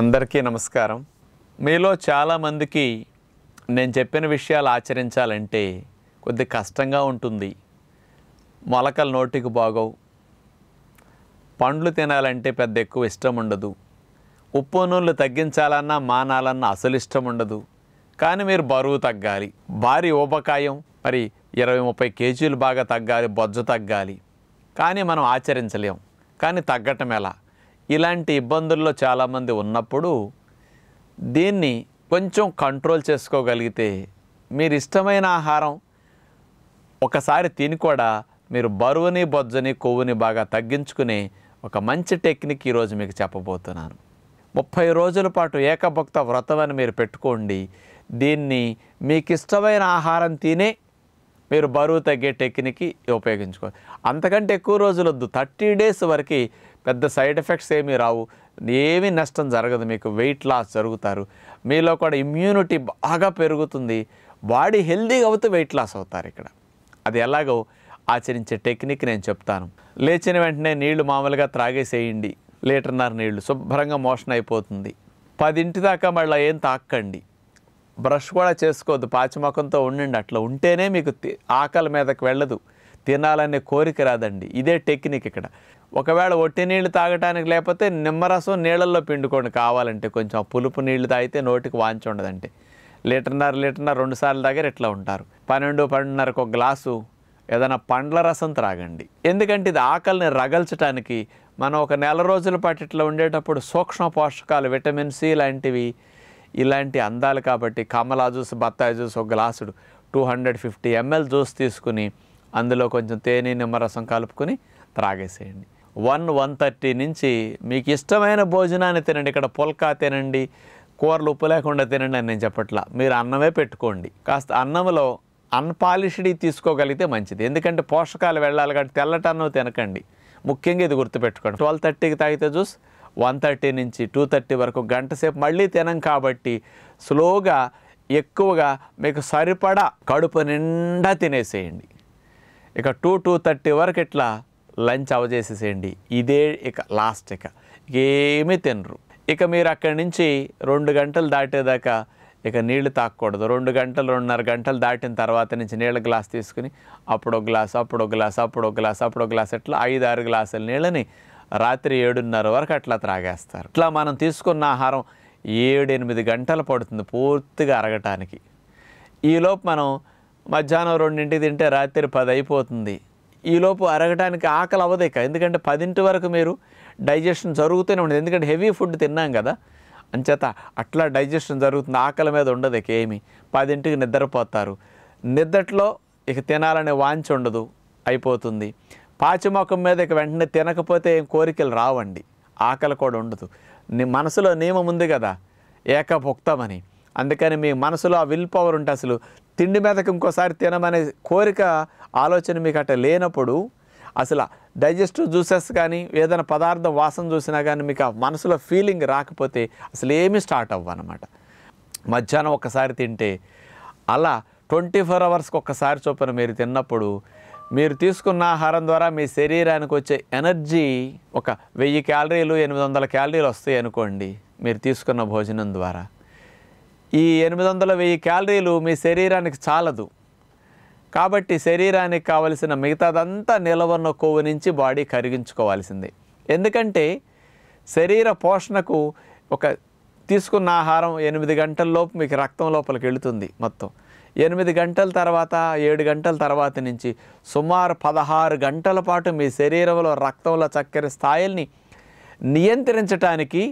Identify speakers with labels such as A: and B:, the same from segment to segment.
A: అందరికీ నమస్కారం మీలో చాలామందికి నేను చెప్పిన విషయాలు ఆచరించాలంటే కొద్ది కష్టంగా ఉంటుంది మొలకలు నోటికి బాగోవు పండ్లు తినాలంటే పెద్ద ఎక్కువ ఇష్టం ఉండదు ఉప్పు నూనెలు తగ్గించాలన్నా మానాలన్నా అసలు ఇష్టం ఉండదు కానీ మీరు బరువు తగ్గాలి భారీ ఊబకాయం మరి ఇరవై ముప్పై కేజీలు బాగా తగ్గాలి బొజ్జు తగ్గాలి కానీ మనం ఆచరించలేం కానీ తగ్గటం ఎలా ఇలాంటి ఇబ్బందుల్లో చాలామంది ఉన్నప్పుడు దీన్ని కొంచెం కంట్రోల్ చేసుకోగలిగితే మీరు ఇష్టమైన ఆహారం ఒకసారి తిని కూడా మీరు బరువుని బొజ్జని కొవ్వుని బాగా తగ్గించుకుని ఒక మంచి టెక్నిక్ ఈరోజు మీకు చెప్పబోతున్నాను ముప్పై రోజుల పాటు ఏకభక్త వ్రతం అని మీరు పెట్టుకోండి దీన్ని మీకు ఇష్టమైన ఆహారం తినే మీరు బరువు తగ్గే టెక్నిక్ ఉపయోగించుకోవాలి అంతకంటే ఎక్కువ రోజులొద్దు థర్టీ డేస్ వరకు పెద్ద సైడ్ ఎఫెక్ట్స్ ఏమీ రావు ఏమీ నష్టం జరగదు మీకు వెయిట్ లాస్ జరుగుతారు మీలో కూడా ఇమ్యూనిటీ బాగా పెరుగుతుంది బాడీ హెల్దీగా అవుతూ వెయిట్ లాస్ అవుతారు ఇక్కడ అది ఎలాగో ఆచరించే టెక్నిక్ నేను చెప్తాను లేచిన వెంటనే నీళ్లు మామూలుగా త్రాగేసేయండి లీటర్నర నీళ్లు శుభ్రంగా మోషన్ అయిపోతుంది పదింటి దాకా మళ్ళీ ఏం తాక్కండి బ్రష్ కూడా చేసుకోవద్దు పాచిమకంతో ఉండండి అట్లా ఉంటేనే మీకు ఆకలి మీదకి వెళ్ళదు తినాలనే కోరిక రాదండి ఇదే టెక్నిక్ ఇక్కడ ఒకవేళ ఒట్టి నీళ్లు తాగటానికి లేకపోతే నిమ్మరసం నీళ్ళల్లో పిండుకోండి కావాలంటే కొంచెం పులుపు నీళ్లు తాగితే నోటికి వాంచి ఉండదండి లీటర్న్నర లీటర్న్నర రెండు సార్లు దగ్గర ఇట్లా ఉంటారు పన్నెండు పన్నెండున్నరకు ఒక గ్లాసు ఏదైనా పండ్ల రసం త్రాగండి ఎందుకంటే ఇది ఆకలిని రగల్చడానికి మనం ఒక నెల రోజుల పాటు ఇట్లా ఉండేటప్పుడు సూక్ష్మ పోషకాలు విటమిన్ సి లాంటివి ఇలాంటి అందాలు కాబట్టి కమలా జ్యూస్ బత్తాయి జ్యూస్ ఒక గ్లాసుడు two hundred fifty ML juice తీసుకుని అందులో కొంచెం తేనె నిమ్మరసం కలుపుకొని త్రాగేసేయండి వన్ వన్ థర్టీ నుంచి మీకు ఇష్టమైన భోజనాన్ని తినండి ఇక్కడ పుల్కా తినండి కూరలు ఉప్పు లేకుండా తినండి అని నేను చెప్పట్లా మీరు అన్నమే పెట్టుకోండి కాస్త అన్నంలో అన్పాలిష్డ్ తీసుకోగలిగితే మంచిది ఎందుకంటే పోషకాలు వెళ్ళాలి కాబట్టి తెల్లటి అన్నం తినకండి ముఖ్యంగా ఇది గుర్తుపెట్టుకోండి ట్వెల్వ్ థర్టీకి తాగితే జ్యూస్ వన్ థర్టీ నుంచి టూ థర్టీ వరకు గంట సేపు మళ్ళీ తినం కాబట్టి స్లోగా ఎక్కువగా మీకు సరిపడా కడుపు నిండా తినేసేయండి ఇక టూ టూ థర్టీ వరకు ఇట్లా లంచ్ అవజేసేసేయండి ఇదే ఇక లాస్ట్ ఇక ఏమీ తినరు ఇక మీరు అక్కడి నుంచి రెండు గంటలు దాటేదాకా ఇక నీళ్లు తాకూడదు రెండు గంటలు రెండున్నర గంటలు దాటిన తర్వాత నుంచి నీళ్ళ గ్లాస్ తీసుకుని ఒక గ్లాస్ అప్పుడు ఒక గ్లాస్ అప్పుడు ఒక గ్లాస్ అప్పుడు ఒక గ్లాస్ ఇట్లా ఐదు ఆరు గ్లాసుల నీళ్ళని రాత్రి ఏడున్నర వరకు అట్లా త్రాగేస్తారు ఇట్లా మనం తీసుకున్న ఆహారం ఏడు ఎనిమిది గంటలు పడుతుంది పూర్తిగా అరగటానికి ఈలోపు మనం మధ్యాహ్నం రెండింటి తింటే రాత్రి పది అయిపోతుంది ఈలోపు అరగటానికి ఆకలి అవ్వదు ఇక ఎందుకంటే పదింటి వరకు మీరు డైజెషన్ జరుగుతూనే ఉండదు ఎందుకంటే హెవీ ఫుడ్ తిన్నాం కదా అంచేత అట్లా డైజెషన్ జరుగుతుంది ఆకలి మీద ఉండదు ఇక ఏమి పదింటికి నిద్రపోతారు నిద్రట్లో ఇక తినాలనే వాంచ ఉండదు అయిపోతుంది పాచిమొఖం మీద ఇక వెంటనే తినకపోతే ఏం కోరికలు రావండి ఆకలి కూడా ఉండదు నీ మనసులో నియమం ఉంది కదా ఏకభుక్తమని అందుకని మీ మనసులో ఆ విల్ పవర్ ఉంటే అసలు తిండి మీదకి ఇంకోసారి తినమనే కోరిక ఆలోచన మీకు అట్ట లేనప్పుడు అసలు డైజెస్టివ్ జ్యూసెస్ కానీ ఏదైనా పదార్థం వాసన చూసినా కానీ మీకు ఆ మనసులో ఫీలింగ్ రాకపోతే అసలు ఏమీ స్టార్ట్ అవ్వనమాట మధ్యాహ్నం ఒక్కసారి తింటే అలా ట్వంటీ ఫోర్ అవర్స్కి ఒక్కసారి చొప్పున మీరు తిన్నప్పుడు మీరు తీసుకున్న ఆహారం ద్వారా మీ శరీరానికి వచ్చే ఎనర్జీ ఒక వెయ్యి క్యాలరీలు ఎనిమిది వందల క్యాలరీలు వస్తాయి అనుకోండి మీరు తీసుకున్న భోజనం ద్వారా ఈ ఎనిమిది వందల వెయ్యి క్యాలరీలు మీ శరీరానికి చాలదు కాబట్టి శరీరానికి కావలసిన మిగతాదంతా నిలవన్న కొవ్వు నుంచి బాడీ కరిగించుకోవాల్సిందే ఎందుకంటే శరీర పోషణకు ఒక తీసుకున్న ఆహారం ఎనిమిది గంటల లోపు మీకు రక్తం లోపలికి వెళుతుంది మొత్తం ఎనిమిది గంటల తర్వాత ఏడు గంటల తర్వాత నుంచి సుమారు పదహారు గంటల పాటు మీ శరీరంలో రక్తంలో చక్కెర స్థాయిల్ని నియంత్రించడానికి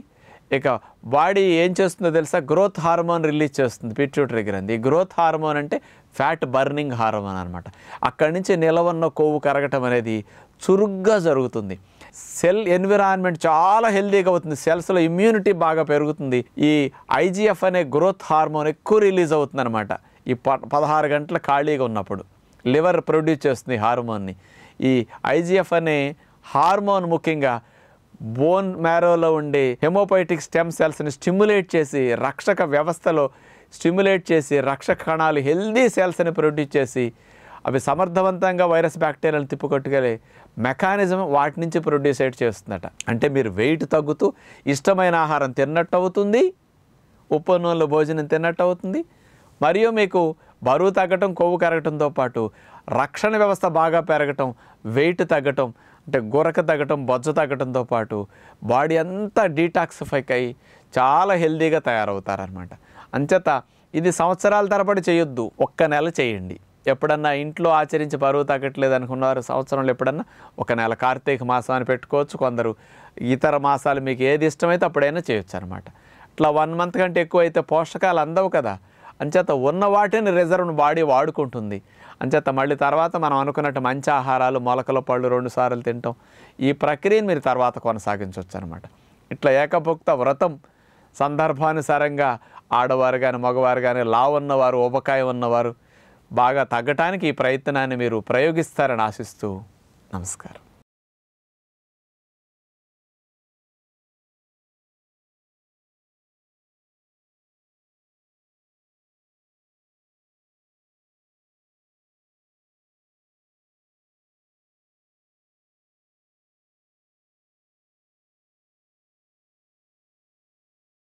A: ఇక బాడీ ఏం చేస్తుందో తెలుసా గ్రోత్ హార్మోన్ రిలీజ్ చేస్తుంది పిట్యూటరీ గ్రంథి ఈ గ్రోత్ హార్మోన్ అంటే ఫ్యాట్ బర్నింగ్ హార్మోన్ అనమాట అక్కడి నుంచి నిలవన్న కొవ్వు కరగటం అనేది చురుగ్గా జరుగుతుంది సెల్ ఎన్విరాన్మెంట్ చాలా హెల్దీగా అవుతుంది సెల్స్లో ఇమ్యూనిటీ బాగా పెరుగుతుంది ఈ ఐజీఎఫ్ అనే గ్రోత్ హార్మోన్ ఎక్కువ రిలీజ్ అవుతుంది అనమాట ఈ ప పదహారు గంటల ఖాళీగా ఉన్నప్పుడు లివర్ ప్రొడ్యూస్ చేస్తుంది హార్మోన్ని ఈ ఐజీఎఫ్ అనే హార్మోన్ ముఖ్యంగా బోన్ మ్యారోలో ఉండే హెమోపైటిక్ స్టెమ్ సెల్స్ని స్టిమ్యులేట్ చేసి రక్షక వ్యవస్థలో స్టిమ్యులేట్ చేసి రక్షక కణాలు హెల్దీ సెల్స్ని ప్రొడ్యూస్ చేసి అవి సమర్థవంతంగా వైరస్ బ్యాక్టీరియాలు తిప్పుకొట్టుకెళ్ళి మెకానిజం వాటి నుంచి ప్రొడ్యూస్ అయిట్ చేస్తుందట అంటే మీరు వెయిట్ తగ్గుతూ ఇష్టమైన ఆహారం తిన్నట్టు అవుతుంది నూనెలు భోజనం తిన్నట్టు అవుతుంది మరియు మీకు బరువు తగ్గటం కొవ్వు కరగటంతో పాటు రక్షణ వ్యవస్థ బాగా పెరగటం వెయిట్ తగ్గటం అంటే గొరక తగ్గటం బొజ్జ తగ్గటంతో పాటు బాడీ అంతా డీటాక్సిఫై అయి చాలా హెల్దీగా తయారవుతారనమాట అంచేత ఇది సంవత్సరాల తరబడి చేయొద్దు ఒక్క నెల చేయండి ఎప్పుడన్నా ఇంట్లో ఆచరించి పరువు తగ్గట్లేదు అనుకున్నారు సంవత్సరంలో ఎప్పుడన్నా ఒక నెల కార్తీక మాసం అని పెట్టుకోవచ్చు కొందరు ఇతర మాసాలు మీకు ఏది ఇష్టమైతే అప్పుడైనా చేయొచ్చు అనమాట అట్లా వన్ మంత్ కంటే ఎక్కువ అయితే పోషకాలు అందవు కదా అంచేత ఉన్న వాటిని రిజర్వ్ బాడీ వాడుకుంటుంది అంచేత మళ్ళీ తర్వాత మనం అనుకున్నట్టు మంచి ఆహారాలు మొలకల పళ్ళు రెండు సార్లు తింటాం ఈ ప్రక్రియను మీరు తర్వాత కొనసాగించవచ్చు అనమాట ఇట్లా ఏకభుక్త వ్రతం సందర్భానుసారంగా ఆడవారు కానీ మగవారు కానీ ఉన్నవారు ఉపకాయం ఉన్నవారు బాగా తగ్గటానికి ఈ ప్రయత్నాన్ని మీరు ప్రయోగిస్తారని ఆశిస్తూ నమస్కారం